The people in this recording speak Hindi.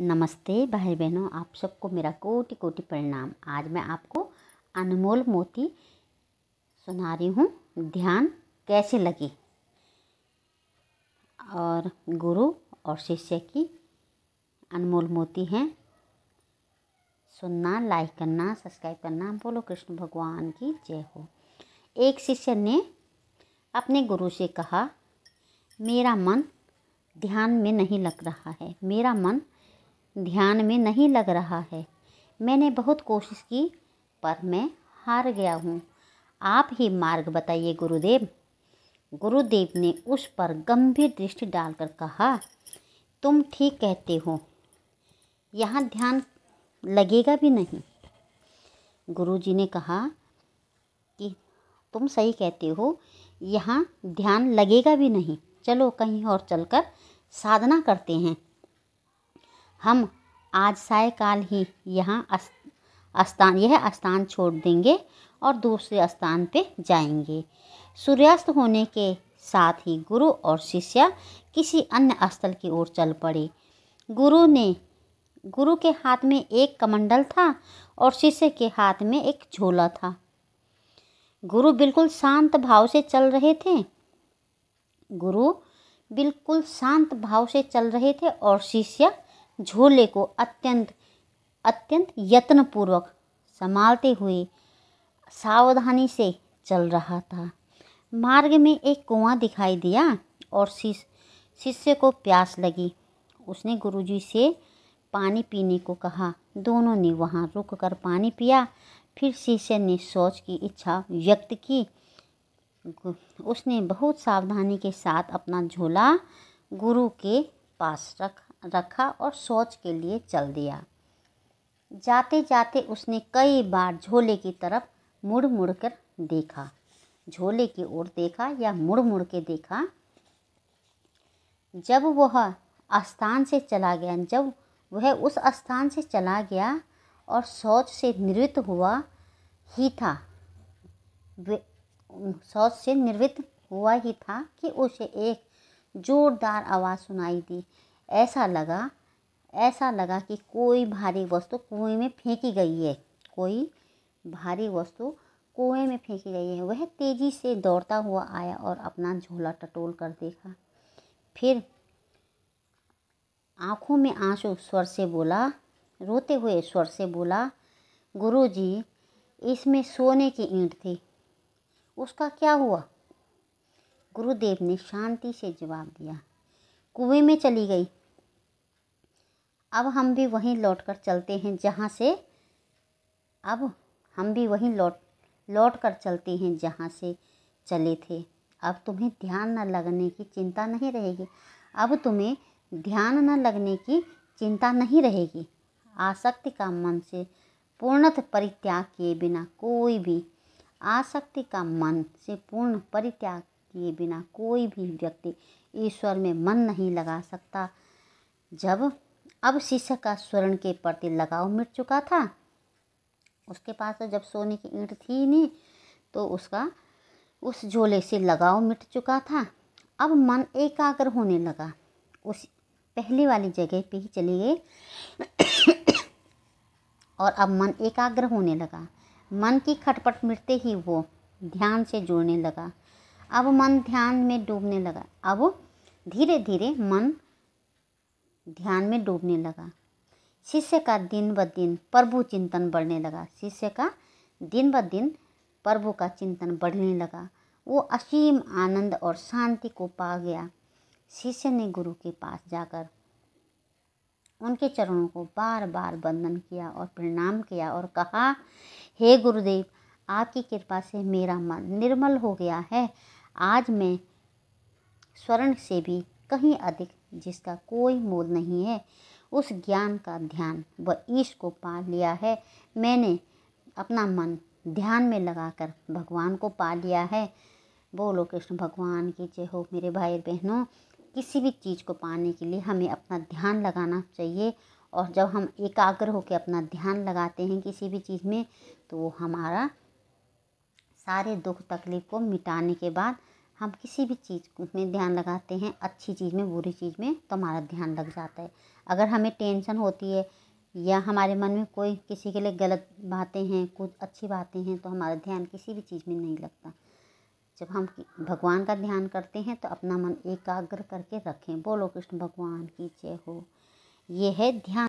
नमस्ते भाई बहनों आप सबको मेरा कोटि कोटि प्रणाम आज मैं आपको अनमोल मोती सुना रही हूँ ध्यान कैसे लगे और गुरु और शिष्य की अनमोल मोती हैं सुनना लाइक करना सब्सक्राइब करना बोलो कृष्ण भगवान की जय हो एक शिष्य ने अपने गुरु से कहा मेरा मन ध्यान में नहीं लग रहा है मेरा मन ध्यान में नहीं लग रहा है मैंने बहुत कोशिश की पर मैं हार गया हूँ आप ही मार्ग बताइए गुरुदेव गुरुदेव ने उस पर गंभीर दृष्टि डालकर कहा तुम ठीक कहते हो यहाँ ध्यान लगेगा भी नहीं गुरुजी ने कहा कि तुम सही कहते हो यहाँ ध्यान लगेगा भी नहीं चलो कहीं और चलकर साधना करते हैं हम आज सायकाल ही यहाँ स्थान यह स्थान छोड़ देंगे और दूसरे स्थान पे जाएंगे सूर्यास्त होने के साथ ही गुरु और शिष्य किसी अन्य स्थल की ओर चल पड़े गुरु ने गुरु के हाथ में एक कमंडल था और शिष्य के हाथ में एक झोला था गुरु बिल्कुल शांत भाव से चल रहे थे गुरु बिल्कुल शांत भाव से चल रहे थे और शिष्य झोले को अत्यंत अत्यंत यत्नपूर्वक संभालते हुए सावधानी से चल रहा था मार्ग में एक कुआं दिखाई दिया और शिष्य को प्यास लगी उसने गुरुजी से पानी पीने को कहा दोनों ने वहाँ रुक कर पानी पिया फिर शिष्य ने शौच की इच्छा व्यक्त की उसने बहुत सावधानी के साथ अपना झोला गुरु के पास रख रखा और शौच के लिए चल दिया जाते जाते उसने कई बार झोले की तरफ मुड़ मुड़ कर देखा झोले की ओर देखा या मुड़ मुड़ के देखा जब वह स्थान से चला गया जब वह उस स्थान से चला गया और शौच से निवृत्त हुआ ही था शौच से निवृत्त हुआ ही था कि उसे एक जोरदार आवाज़ सुनाई दी ऐसा लगा ऐसा लगा कि कोई भारी वस्तु कुएं में फेंकी गई है कोई भारी वस्तु कुएं में फेंकी गई है वह तेज़ी से दौड़ता हुआ आया और अपना झोला टटोल कर देखा फिर आँखों में आंसू स्वर से बोला रोते हुए स्वर से बोला गुरुजी इसमें सोने की ईंट थी उसका क्या हुआ गुरुदेव ने शांति से जवाब दिया कुएं में चली गई अब हम भी वहीं लौट कर चलते हैं जहाँ से अब हम भी वहीं लौट लौट कर चलते हैं जहाँ से चले थे अब तुम्हें ध्यान न लगने की चिंता नहीं रहेगी अब तुम्हें ध्यान न लगने की चिंता नहीं रहेगी आसक्ति का मन से पूर्णत परित्याग किए बिना कोई भी आसक्ति का मन से पूर्ण परित्याग किए बिना कोई भी व्यक्ति ईश्वर में मन नहीं लगा सकता जब अब शिष्य का स्वर्ण के प्रति लगाव मिट चुका था उसके पास तो जब सोने की ईंट थी नहीं तो उसका उस झोले से लगाव मिट चुका था अब मन एकाग्र होने लगा उस पहले वाली जगह पे ही चले गए और अब मन एकाग्र होने लगा मन की खटपट मिटते ही वो ध्यान से जुड़ने लगा अब मन ध्यान में डूबने लगा अब धीरे धीरे मन ध्यान में डूबने लगा शिष्य का दिन ब दिन प्रभु चिंतन बढ़ने लगा शिष्य का दिन ब दिन प्रभु का चिंतन बढ़ने लगा वो असीम आनंद और शांति को पा गया शिष्य ने गुरु के पास जाकर उनके चरणों को बार बार वंदन किया और प्रणाम किया और कहा हे गुरुदेव आपकी कृपा से मेरा मन निर्मल हो गया है आज मैं स्वर्ण से भी कहीं अधिक जिसका कोई मोल नहीं है उस ज्ञान का ध्यान व ईश को पा लिया है मैंने अपना मन ध्यान में लगाकर भगवान को पा लिया है बोलो कृष्ण भगवान की जय हो मेरे भाई बहनों किसी भी चीज़ को पाने के लिए हमें अपना ध्यान लगाना चाहिए और जब हम एकाग्र होकर अपना ध्यान लगाते हैं किसी भी चीज़ में तो वो हमारा सारे दुख तकलीफ़ को मिटाने के बाद हम किसी भी चीज़ में ध्यान लगाते हैं अच्छी चीज़ में बुरी चीज़ में तो हमारा ध्यान लग जाता है अगर हमें टेंशन होती है या हमारे मन में कोई किसी के लिए गलत बातें हैं कुछ अच्छी बातें हैं तो हमारा ध्यान किसी भी चीज़ में नहीं लगता जब हम भगवान का ध्यान करते हैं तो अपना मन एकाग्र करके रखें बोलो कृष्ण भगवान की जय हो ये है ध्यान